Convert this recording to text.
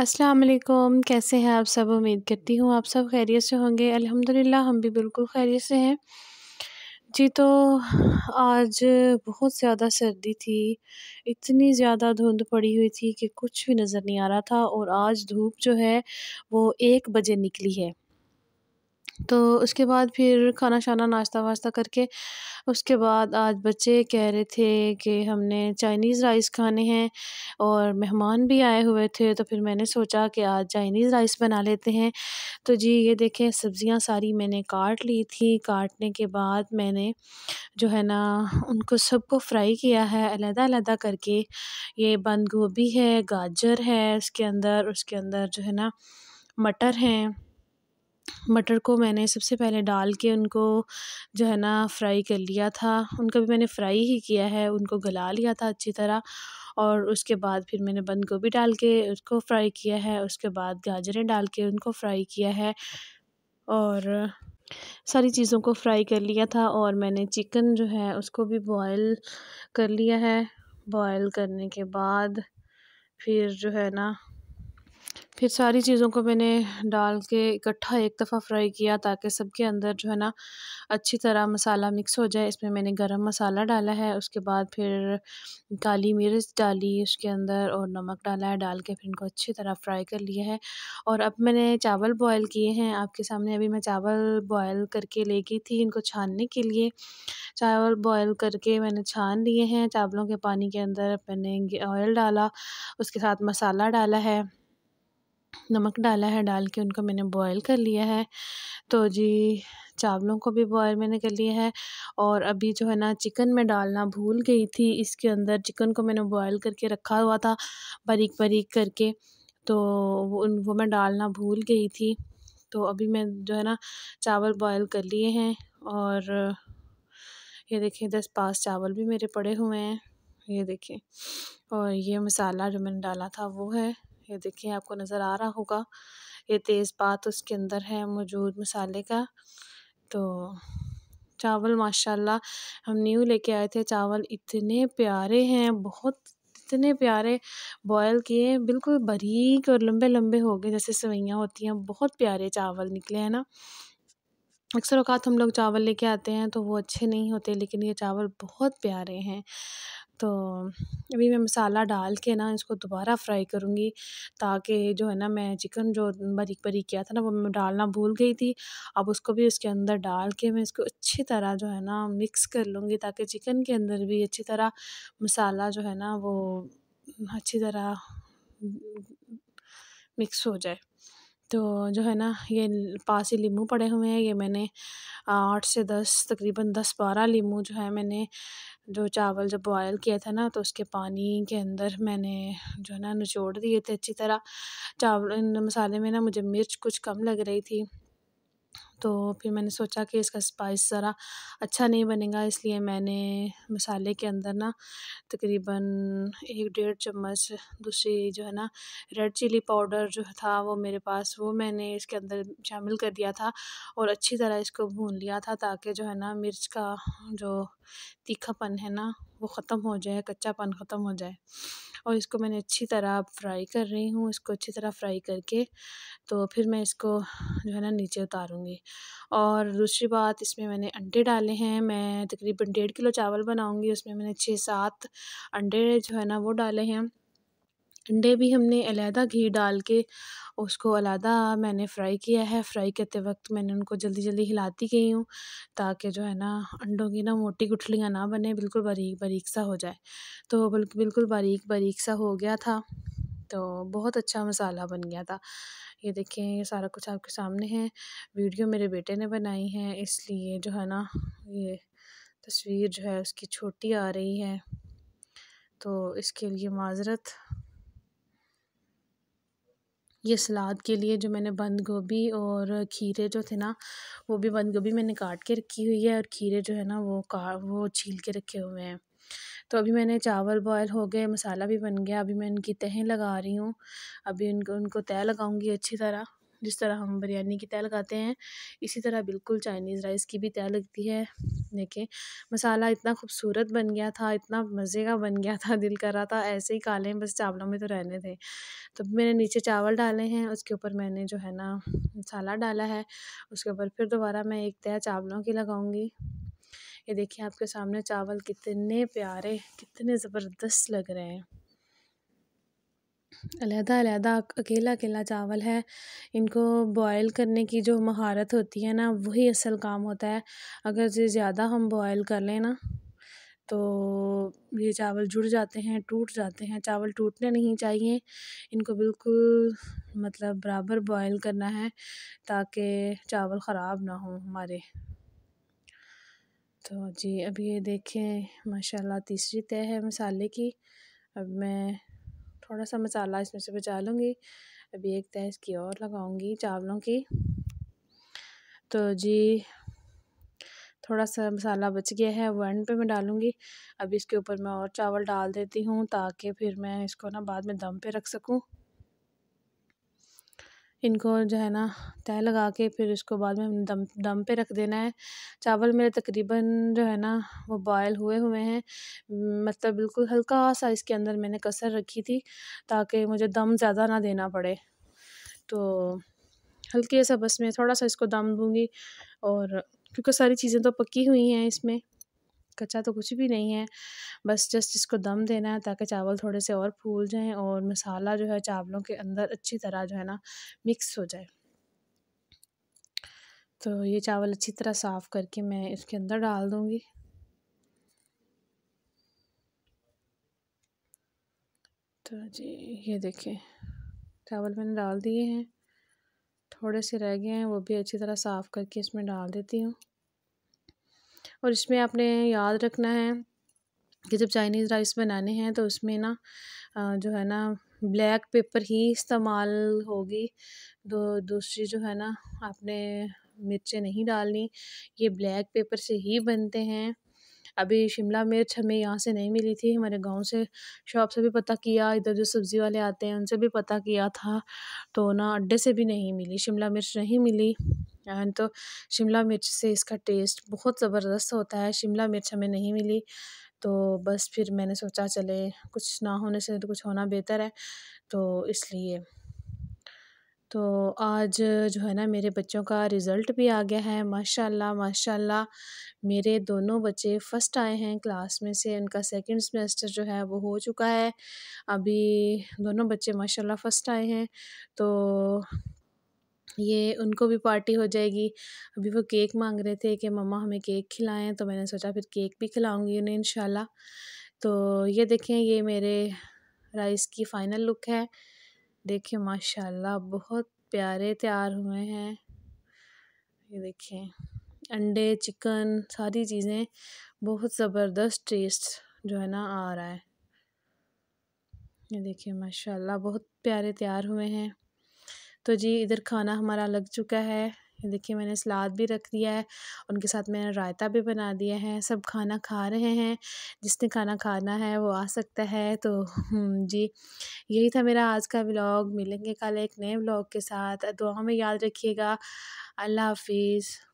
अस्सलाम वालेकुम कैसे हैं आप सब उम्मीद करती हूँ आप सब खैरियत से होंगे अल्हम्दुलिल्लाह हम भी बिल्कुल खैरियत से हैं जी तो आज बहुत ज़्यादा सर्दी थी इतनी ज़्यादा धुंध पड़ी हुई थी कि कुछ भी नज़र नहीं आ रहा था और आज धूप जो है वो एक बजे निकली है तो उसके बाद फिर खाना शाना नाश्ता वास्ता करके उसके बाद आज बच्चे कह रहे थे कि हमने चाइनीज़ राइस खाने हैं और मेहमान भी आए हुए थे तो फिर मैंने सोचा कि आज चाइनीज़ राइस बना लेते हैं तो जी ये देखें सब्ज़ियाँ सारी मैंने काट ली थी काटने के बाद मैंने जो है ना उनको सबको फ्राई किया है अलहदा अलहदा करके ये बंद गोभी है गाजर है इसके अंदर उसके अंदर जो है ना मटर हैं मटर को मैंने सबसे पहले डाल के उनको जो है ना फ्राई कर लिया था उनका भी मैंने फ्राई ही किया है उनको गला लिया था अच्छी तरह और उसके बाद फिर मैंने बंद गोभी डाल के उसको फ्राई किया है उसके बाद गाजरें डाल के उनको फ्राई किया है और सारी चीज़ों को फ्राई कर लिया था और मैंने चिकन जो है उसको भी बॉयल कर लिया है बॉयल करने के बाद फिर जो है ना फिर सारी चीज़ों को मैंने डाल के इकट्ठा एक दफ़ा फ्राई किया ताकि सबके अंदर जो है ना अच्छी तरह मसाला मिक्स हो जाए इसमें मैंने गरम मसाला डाला है उसके बाद फिर काली मिर्च डाली उसके अंदर और नमक डाला है डाल के फिर इनको अच्छी तरह फ्राई कर लिया है और अब मैंने चावल बॉयल किए हैं आपके सामने अभी मैं चावल बॉयल करके ले गई थी इनको छानने के लिए चावल बॉयल करके मैंने छान लिए हैं चावलों के पानी के अंदर मैंने ऑयल डाला उसके साथ मसाला डाला है नमक डाला है डाल के उनको मैंने बॉयल कर लिया है तो जी चावलों को भी बॉयल मैंने कर लिया है और अभी जो है ना चिकन में डालना भूल गई थी इसके अंदर चिकन को मैंने बॉयल करके रखा हुआ था बारीक बारीक करके तो वो वो मैं डालना भूल गई थी तो अभी मैं जो है ना चावल बॉयल कर लिए हैं और ये देखिए दस पास चावल भी मेरे पड़े हुए हैं ये देखिए और ये मसाला जो मैंने डाला था वो है ये देखिए आपको नज़र आ रहा होगा ये तेज़ पात उसके अंदर है मौजूद मसाले का तो चावल माशाल्लाह हम न्यू लेके आए थे चावल इतने प्यारे हैं बहुत इतने प्यारे बॉयल किए बिल्कुल बारीक और लंबे लंबे हो गए जैसे सवैयाँ होती हैं बहुत प्यारे चावल निकले हैं ना अक्सर अवकात हम लोग चावल लेके आते हैं तो वो अच्छे नहीं होते लेकिन ये चावल बहुत प्यारे हैं तो अभी मैं मसाला डाल के ना इसको दोबारा फ्राई करूँगी ताकि जो है ना मैं चिकन जो बारीक बारीक किया था ना वो मैं डालना भूल गई थी अब उसको भी उसके अंदर डाल के मैं इसको अच्छी तरह जो है ना मिक्स कर लूँगी ताकि चिकन के अंदर भी अच्छी तरह मसाला जो है ना वो अच्छी तरह मिक्स हो जाए तो जो है ना ये पास ही लीमू पड़े हुए हैं ये मैंने आठ से दस तकरीबन दस बारह लीमू जो है मैंने जो चावल जब बॉयल किया था ना तो उसके पानी के अंदर मैंने जो है ना निचोड़ दिए थे अच्छी तरह चावल मसाले में ना मुझे मिर्च कुछ कम लग रही थी तो फिर मैंने सोचा कि इसका स्पाइस ज़रा अच्छा नहीं बनेगा इसलिए मैंने मसाले के अंदर ना तकरीबन एक डेढ़ चम्मच दूसरी जो है ना रेड चिली पाउडर जो था वो मेरे पास वो मैंने इसके अंदर शामिल कर दिया था और अच्छी तरह इसको भून लिया था ताकि जो है ना मिर्च का जो तीखापन है ना वो ख़त्म हो जाए कच्चापन ख़त्म हो जाए और इसको मैंने अच्छी तरह फ्राई कर रही हूँ इसको अच्छी तरह फ्राई करके तो फिर मैं इसको जो है ना नीचे उतारूँगी और दूसरी बात इसमें मैंने अंडे डाले हैं मैं तकरीबन डेढ़ किलो चावल बनाऊँगी उसमें मैंने छः सात अंडे जो है ना वो डाले हैं अंडे भी हमने अलहदा घी डाल के उसको अलहदा मैंने फ़्राई किया है फ़्राई करते वक्त मैंने उनको जल्दी जल्दी हिलाती गई हूँ ताकि जो है ना अंडों की ना मोटी गुठलियाँ ना बने बिल्कुल बारीक बारीक सा हो जाए तो बिल्कुल बारीक बारीक सा हो गया था तो बहुत अच्छा मसाला बन गया था ये देखें ये सारा कुछ आपके सामने है वीडियो मेरे बेटे ने बनाई है इसलिए जो है ना ये तस्वीर जो है उसकी छोटी आ रही है तो इसके लिए माजरत ये सलाद के लिए जो मैंने बंद गोभी और खीरे जो थे ना वो भी बंद गोभी मैंने काट के रखी हुई है और खीरे जो है ना वो का वो छील के रखे हुए हैं तो अभी मैंने चावल बॉयल हो गए मसाला भी बन गया अभी मैं इनकी तहें लगा रही हूँ अभी उनको उनको तह लगाऊंगी अच्छी तरह जिस तरह हम बिरयानी की तह लगाते हैं इसी तरह बिल्कुल चाइनीज़ राइस की भी तय लगती है देखिए मसाला इतना खूबसूरत बन गया था इतना मज़े का बन गया था दिल कर रहा था ऐसे ही काले बस चावलों में तो रहने थे तो मैंने नीचे चावल डाले हैं उसके ऊपर मैंने जो है ना मसाला डाला है उसके ऊपर फिर दोबारा मैं एक तय चावलों की लगाऊँगी ये देखिए आपके सामने चावल कितने प्यारे कितने ज़बरदस्त लग रहे हैं अलहदा अलहदा अकेला अकेला चावल है इनको बॉयल करने की जो महारत होती है ना वही असल काम होता है अगर ये ज़्यादा हम बॉयल कर लें ना तो ये चावल जुड़ जाते हैं टूट जाते हैं चावल टूटने नहीं चाहिए इनको बिल्कुल मतलब बराबर बॉयल करना है ताकि चावल ख़राब ना हो हमारे तो जी अब ये देखें माशाल्लाह तीसरी तय है मसाले की अब मैं थोड़ा सा मसाला इसमें से बचा लूँगी अभी एक तय इसकी और लगाऊँगी चावलों की तो जी थोड़ा सा मसाला बच गया है वो एंड पे मैं डालूँगी अभी इसके ऊपर मैं और चावल डाल देती हूँ ताकि फिर मैं इसको ना बाद में दम पे रख सकूँ इनको जो है ना तय लगा के फिर इसको बाद में दम दम पे रख देना है चावल मेरे तकरीबन जो है ना वो बॉयल हुए हुए हैं मतलब बिल्कुल हल्का सा इसके अंदर मैंने कसर रखी थी ताकि मुझे दम ज़्यादा ना देना पड़े तो हल्के सा बस मैं थोड़ा सा इसको दम दूँगी और क्योंकि सारी चीज़ें तो पकी हुई हैं इसमें कच्चा तो कुछ भी नहीं है बस जस्ट इसको दम देना है ताकि चावल थोड़े से और फूल जाएँ और मसाला जो है चावलों के अंदर अच्छी तरह जो है ना मिक्स हो जाए तो ये चावल अच्छी तरह साफ़ करके मैं इसके अंदर डाल दूँगी तो जी ये देखें चावल मैंने डाल दिए हैं थोड़े से रह गए हैं वो भी अच्छी तरह साफ़ करके इसमें डाल देती हूँ और इसमें आपने याद रखना है कि जब चाइनीज़ राइस बनाने हैं तो उसमें ना जो है ना ब्लैक पेपर ही इस्तेमाल होगी दो दूसरी जो है ना आपने मिर्चें नहीं डालनी ये ब्लैक पेपर से ही बनते हैं अभी शिमला मिर्च हमें यहाँ से नहीं मिली थी हमारे गांव से शॉप से भी पता किया इधर जो सब्ज़ी वाले आते हैं उनसे भी पता किया था तो ना अड्डे से भी नहीं मिली शिमला मिर्च नहीं मिली एंड तो शिमला मिर्च से इसका टेस्ट बहुत ज़बरदस्त होता है शिमला मिर्च हमें नहीं मिली तो बस फिर मैंने सोचा चले कुछ ना होने से तो कुछ होना बेहतर है तो इसलिए तो आज जो है ना मेरे बच्चों का रिज़ल्ट भी आ गया है माशाल्लाह माशाल्लाह मेरे दोनों बच्चे फ़र्स्ट आए हैं क्लास में से उनका सेकंड सेमेस्टर जो है वो हो चुका है अभी दोनों बच्चे माशाल्लाह फ़र्स्ट आए हैं तो ये उनको भी पार्टी हो जाएगी अभी वो केक मांग रहे थे कि मम्मा हमें केक खिलाएं तो मैंने सोचा फिर केक भी खिलाऊंगी उन्हें इन तो ये देखें ये मेरे राइस की फ़ाइनल लुक है देखिए माशाल्लाह बहुत प्यारे तैयार हुए हैं ये देखें अंडे चिकन सारी चीज़ें बहुत ज़बरदस्त टेस्ट जो है ना आ रहा है ये देखिए माशाल्लाह बहुत प्यारे तैयार हुए हैं तो जी इधर खाना हमारा लग चुका है देखिए मैंने सलाद भी रख दिया है उनके साथ मैंने रायता भी बना दिया है सब खाना खा रहे हैं जिसने खाना खाना है वो आ सकता है तो हम्म, जी यही था मेरा आज का व्लॉग मिलेंगे कल एक नए व्लॉग के साथ दुआ में याद रखिएगा अल्लाह हाफिज़